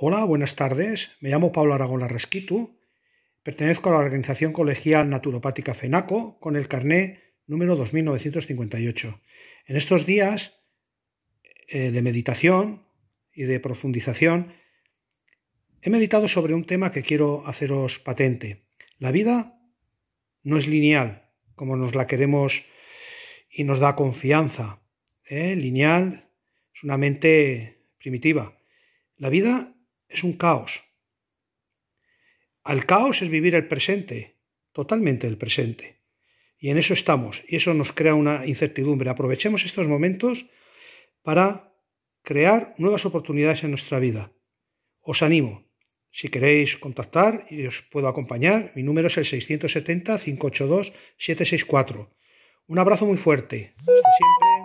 Hola, buenas tardes. Me llamo Pablo Aragón Larresquitu. Pertenezco a la organización colegial naturopática FENACO con el carné número 2958. En estos días eh, de meditación y de profundización he meditado sobre un tema que quiero haceros patente. La vida no es lineal, como nos la queremos y nos da confianza. ¿eh? Lineal es una mente primitiva. La vida es un caos. Al caos es vivir el presente, totalmente el presente. Y en eso estamos, y eso nos crea una incertidumbre. Aprovechemos estos momentos para crear nuevas oportunidades en nuestra vida. Os animo. Si queréis contactar y os puedo acompañar, mi número es el 670-582-764. Un abrazo muy fuerte. Hasta siempre.